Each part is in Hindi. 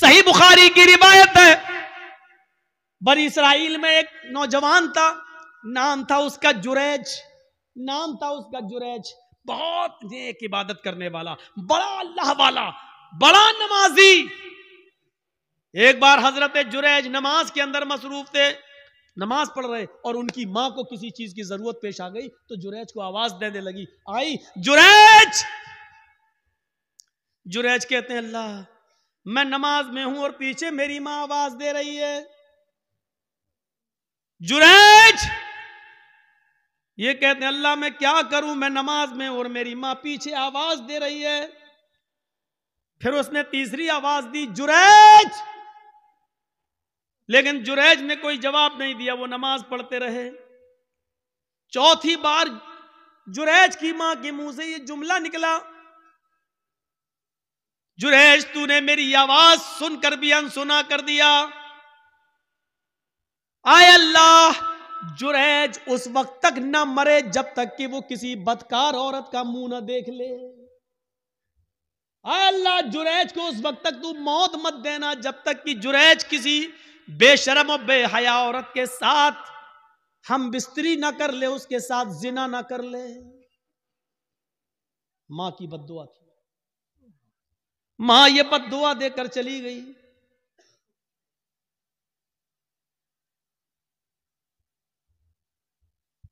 सही बुखारी की रिवायत है बर इसराइल में एक नौजवान था नाम था उसका जुरैज नाम था उसका जुरैज बहुत नेक इबादत करने वाला बड़ा अल्लाह वाला बड़ा नमाजी एक बार हजरत जुरैज नमाज के अंदर मसरूफ थे नमाज पढ़ रहे और उनकी मां को किसी चीज की जरूरत पेश आ गई तो जुरैज को आवाज देने लगी आई जुरैज जुरैज कहते हैं अल्लाह मैं नमाज में हूं और पीछे मेरी मां आवाज दे रही है जुरैज ये कहते हैं अल्लाह मैं क्या करूं मैं नमाज में और मेरी मां पीछे आवाज दे रही है फिर उसने तीसरी आवाज दी जुरैज लेकिन जुरैज ने कोई जवाब नहीं दिया वो नमाज पढ़ते रहे चौथी बार जुरैज की मां के मुंह से ये जुमला निकला जुरेश तूने मेरी आवाज सुनकर भी अनसुना कर दिया आय अल्लाह जुरैज उस वक्त तक ना मरे जब तक कि वो किसी बदकार औरत का मुंह ना देख ले अल्लाह जुरैज को उस वक्त तक तू मौत मत देना जब तक कि जुरैज किसी बेशरम और बेहया औरत के साथ हम बिस्तरी ना कर ले उसके साथ जिना ना कर ले मां की बदुआ थी मां ये पद दुआ देकर चली गई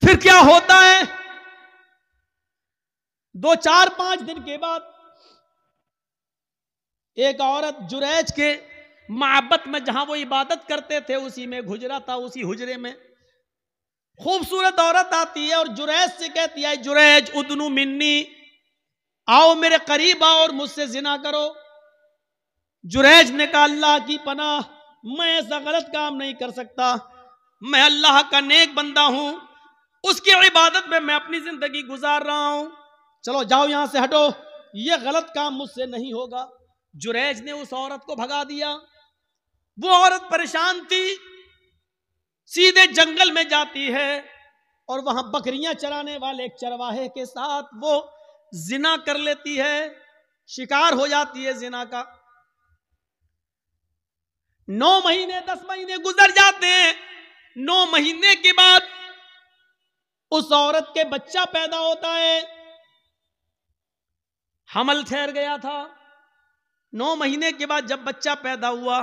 फिर क्या होता है दो चार पांच दिन के बाद एक औरत जुरैज के महबत में जहां वो इबादत करते थे उसी में गुजरा था उसी हुजरे में खूबसूरत औरत आती है और जुरैज से कहती है जुरैज उदनू मिन्नी आओ मेरे करीब आओ और मुझसे जिना करो जुरैज ने कहा अल्लाह की पनाह मैं ऐसा गलत काम नहीं कर सकता मैं अल्लाह का नेक बंदा हूं उसकी इबादत में मैं अपनी जिंदगी गुजार रहा हूं चलो जाओ यहां से हटो ये गलत काम मुझसे नहीं होगा जुरैज ने उस औरत को भगा दिया वो औरत परेशान थी सीधे जंगल में जाती है और वहां बकरियां चराने वाले एक चरवाहे के साथ वो जिना कर लेती है शिकार हो जाती है जिना का नौ महीने दस महीने गुजर जाते हैं नौ महीने के बाद उस औरत के बच्चा पैदा होता है हमल ठहर गया था नौ महीने के बाद जब बच्चा पैदा हुआ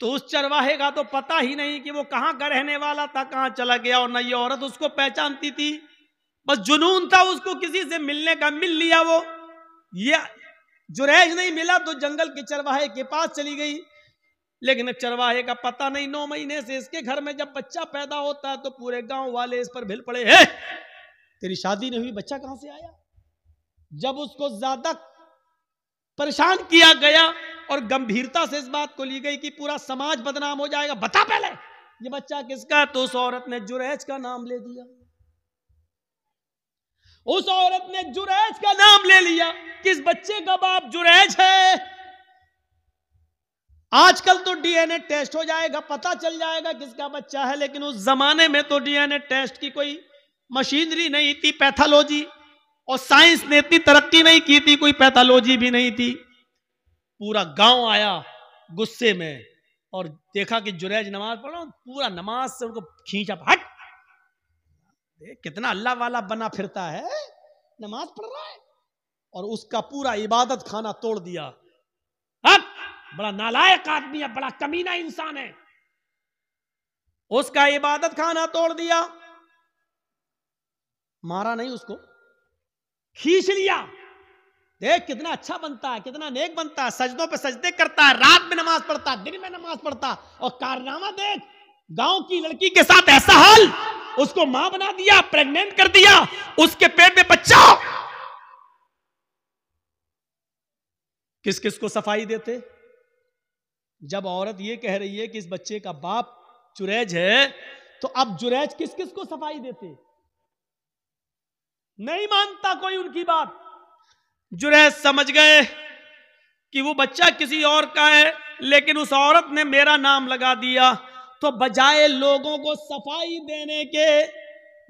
तो उस चरवाहे का तो पता ही नहीं कि वो कहां का रहने वाला था कहां चला गया और न ये औरत उसको पहचानती थी बस जुनून था उसको किसी से मिलने का मिल लिया वो ये जुरैज नहीं मिला तो जंगल के चरवाहे के पास चली गई लेकिन चरवाहे का पता नहीं नौ महीने से इसके घर में जब बच्चा पैदा होता है तो पूरे गांव वाले इस पर भिल पड़े है तेरी शादी नहीं हुई बच्चा कहां से आया जब उसको ज्यादा परेशान किया गया और गंभीरता से इस बात को ली गई कि पूरा समाज बदनाम हो जाएगा बता पहले ये बच्चा किसका तो उस औरत ने जुरैज का नाम ले दिया उस औरत ने जुरैज का नाम ले लिया किस बच्चे का बाप जुरैज है आजकल तो डीएनए टेस्ट हो जाएगा पता चल जाएगा किसका बच्चा है लेकिन उस जमाने में तो डीएनए टेस्ट की कोई मशीनरी नहीं थी पैथोलॉजी और साइंस ने इतनी तरक्की नहीं की थी कोई पैथोलॉजी भी नहीं थी पूरा गांव आया गुस्से में और देखा कि जुरैज नमाज पढ़ा पूरा नमाज से उनको खींचा हट देख कितना अल्लाह वाला बना फिरता है नमाज पढ़ रहा है और उसका पूरा इबादत खाना तोड़ दिया अब बड़ा नालायक आदमी है बड़ा कमीना इंसान है उसका इबादत खाना तोड़ दिया मारा नहीं उसको खींच लिया देख कितना अच्छा बनता है कितना नेक बनता है सजदों पे सजदे करता है रात में नमाज पढ़ता है दिन में नमाज पढ़ता और कारनामा देख गांव की लड़की के साथ ऐसा हाल उसको मां बना दिया प्रेग्नेंट कर दिया उसके पेट में बच्चा किस किस को सफाई देते जब औरत ये कह रही है कि इस बच्चे का बाप चुरैज है तो अब जुरैज किस किस को सफाई देते नहीं मानता कोई उनकी बात जुरैज समझ गए कि वो बच्चा किसी और का है लेकिन उस औरत ने मेरा नाम लगा दिया तो बजाय लोगों को सफाई देने के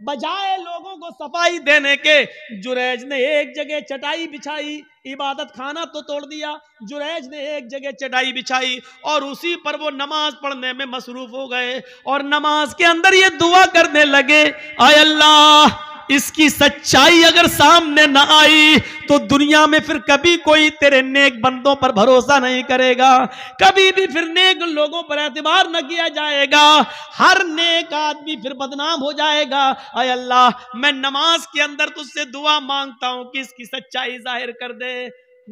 बजाय लोगों को सफाई देने के जुरैज ने एक जगह चटाई बिछाई इबादत खाना तो तोड़ दिया जुरैज ने एक जगह चटाई बिछाई और उसी पर वो नमाज पढ़ने में मसरूफ हो गए और नमाज के अंदर ये दुआ करने लगे आय अल्लाह इसकी सच्चाई अगर सामने ना आई तो दुनिया में फिर कभी कोई तेरे नेक बंदों पर भरोसा नहीं करेगा कभी भी फिर नेक लोगों पर एतबार न किया जाएगा हर नेक आदमी फिर बदनाम हो जाएगा अरे अल्लाह मैं नमाज के अंदर तुझसे दुआ मांगता हूं कि इसकी सच्चाई जाहिर कर दे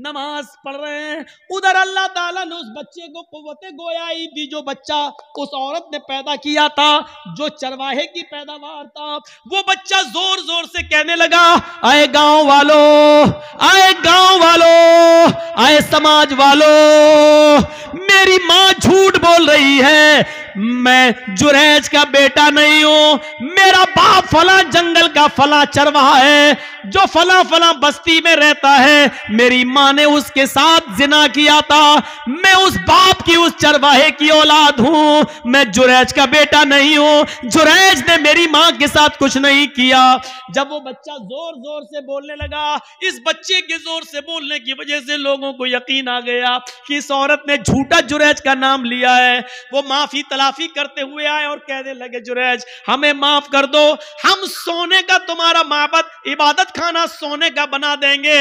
नमाज पढ़ रहे हैं उधर अल्लाह ताला ने उस बच्चे को कुत गोयाई दी जो बच्चा उस औरत ने पैदा किया था जो चरवाहे की पैदावार था वो बच्चा जोर जोर से कहने लगा आए गांव वालों आए गांव वालों आए समाज वालों मेरी माँ झूठ बोल रही है मैं जुरैज का बेटा नहीं हूं मेरा बाप फला जंगल का फला चरवाहा है जो फला फला बस्ती में रहता है मेरी माँ ने उसके साथ जिना किया था मैं उस बाप की उस चरवाहे की औलाद हूं मैं जुरैज का बेटा नहीं हूं जुरैज ने मेरी माँ के साथ कुछ नहीं किया जब वो बच्चा जोर जोर से बोलने लगा इस बच्चे के जोर से बोलने की वजह से लोगों को यकीन आ गया कि इस औरत ने झूठा जुरैज का नाम लिया है वो माफी तलाफी करते हुए आए और कहने लगे जुरैज हमें माफ कर दो हम सोने का तुम्हारा माबद इबादत खाना सोने का बना देंगे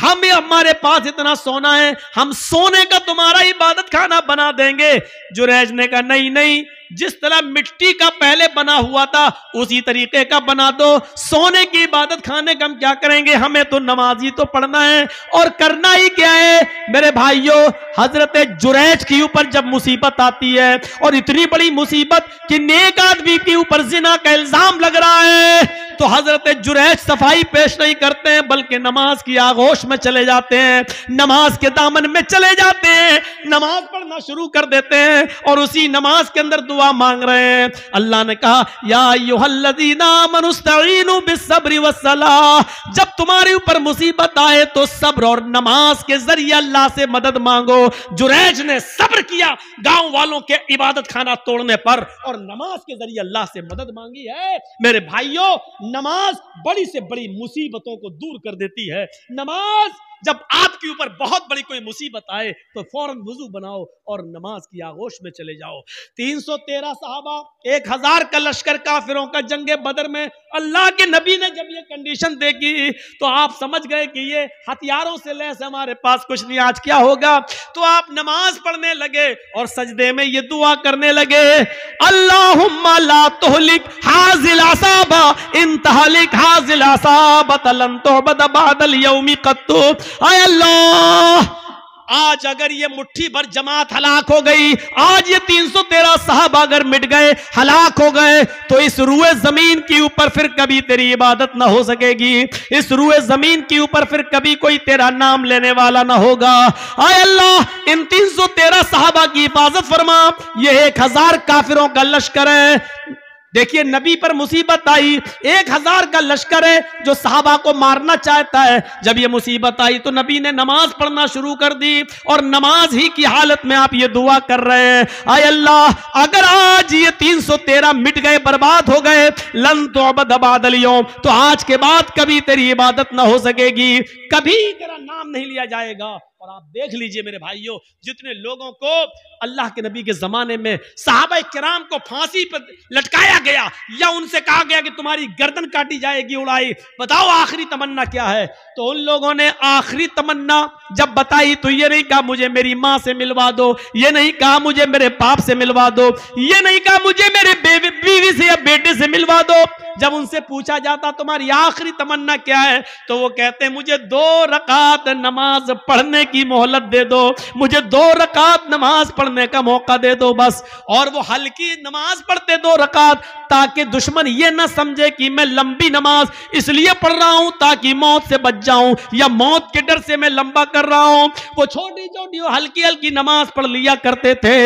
हम हमारे पास इतना सोना है हम सोने का तुम्हारा इबादत खाना बना देंगे जुरैज ने कहा नहीं नहीं जिस तरह मिट्टी का पहले बना हुआ था उसी तरीके का बना दो सोने की इबादत खाने का हम क्या करेंगे हमें तो नमाजी तो पढ़ना है और करना ही क्या है मेरे भाइयों हजरत जुरैज के ऊपर जब मुसीबत आती है और इतनी बड़ी मुसीबत कि नेक आदमी के ऊपर जिना का इल्जाम लग रहा है तो हजरत जुरैज सफाई पेश नहीं करते हैं बल्कि नमाज की आगोश में चले जाते हैं नमाज के दामन में चले जाते हैं नमाज पढ़ना शुरू कर देते हैं और उसी नमाज के अंदर दुआ दुआ मांग रहे हैं अल्लाह ने कहा या जब तुम्हारे ऊपर मुसीबत आए तो सब्र और नमाज के जरिए अल्लाह से मदद मांगो जुरैज ने सब्र किया गांव वालों के इबादत खाना तोड़ने पर और नमाज के जरिए अल्लाह से मदद मांगी है मेरे भाइयों नमाज बड़ी से बड़ी मुसीबतों को दूर कर देती है नमाज जब आपके ऊपर बहुत बड़ी कोई मुसीबत आए तो फौरन वजू बनाओ और नमाज की आगोश में चले जाओ तीन सौ तेरह साहबा एक हजार का लश्कर काफिरों का जंग बदर में अल्लाह के नबी ने जब ये कंडीशन देखी तो आप समझ गए कि ये हथियारों से लैस हमारे पास कुछ नहीं आज क्या होगा तो आप नमाज पढ़ने लगे और सजदे में ये दुआ करने लगे अल्लाह हाजिला साबा इन तहलिक हाजिला तो बदबादल यौमी कत्तू अल्लाह आज अगर ये मुट्ठी भर जमात हलाक हो गई आज ये तीन सौ तेरह साहब अगर मिट गए हलाक हो गए तो इस रुए जमीन के ऊपर फिर कभी तेरी इबादत ना हो सकेगी इस रुए जमीन के ऊपर फिर कभी कोई तेरा नाम लेने वाला ना होगा आए अल्लाह इन तीन सौ तेरह साहबा की हिफाजत फरमा ये एक हजार काफिरों का लश्कर है देखिए नबी पर मुसीबत आई एक हजार का लश्कर है जो साहबा को मारना चाहता है जब ये मुसीबत आई तो नबी ने नमाज पढ़ना शुरू कर दी और नमाज ही की हालत में आप ये दुआ कर रहे हैं आय अल्लाह अगर आज ये तीन सौ तेरह मिट गए बर्बाद हो गए लन तो अबदलियों तो आज के बाद कभी तेरी इबादत ना हो सकेगी कभी तेरा नाम नहीं लिया जाएगा और आप देख लीजिए मेरे भाइयों जितने लोगों को अल्लाह के नबी के ज़माने में साहब कराम को फांसी पर लटकाया गया या उनसे कहा गया कि तुम्हारी गर्दन काटी जाएगी उड़ाई बताओ आखिरी तमन्ना क्या है तो उन लोगों ने आखिरी तमन्ना जब बताई तो ये नहीं कहा मुझे मेरी माँ से मिलवा दो ये नहीं कहा मुझे मेरे बाप से मिलवा दो ये नहीं कहा मुझे मेरे बीवी से या बेटे से मिलवा दो जब उनसे पूछा जाता तुम्हारी आखिरी तमन्ना क्या है तो वो कहते मुझे दो रकात नमाज पढ़ने की मोहलत दे दो मुझे दो रकात नमाज पढ़ने का मौका दे दो बस और वो हल्की नमाज पढ़ते दो रकात ताकि दुश्मन ये ना समझे कि मैं लंबी नमाज इसलिए पढ़ रहा हूं ताकि मौत से बच जाऊं या मौत के डर से मैं लंबा कर रहा हूं वो छोटी छोटी हल्की हल्की नमाज पढ़ लिया करते थे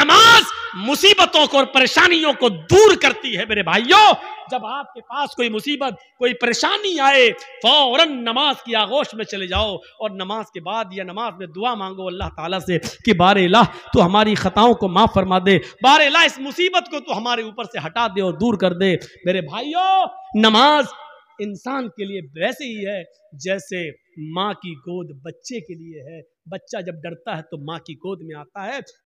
नमाज मुसीबतों को और परेशानियों को दूर करती है मेरे भाइयों जब आपके पास कोई मुसीबत कोई परेशानी आए फौरन नमाज की आगोश में चले जाओ और नमाज के बाद या नमाज में दुआ मांगो अल्लाह ताला से कि बार ला तो हमारी खताओं को माफ़ फरमा दे बार इस मुसीबत को तो हमारे ऊपर से हटा दे को दूर कर दे मेरे भाइयों नमाज इंसान के लिए वैसे ही है जैसे माँ की गोद बच्चे के लिए है बच्चा जब डरता है तो माँ की गोद में आता है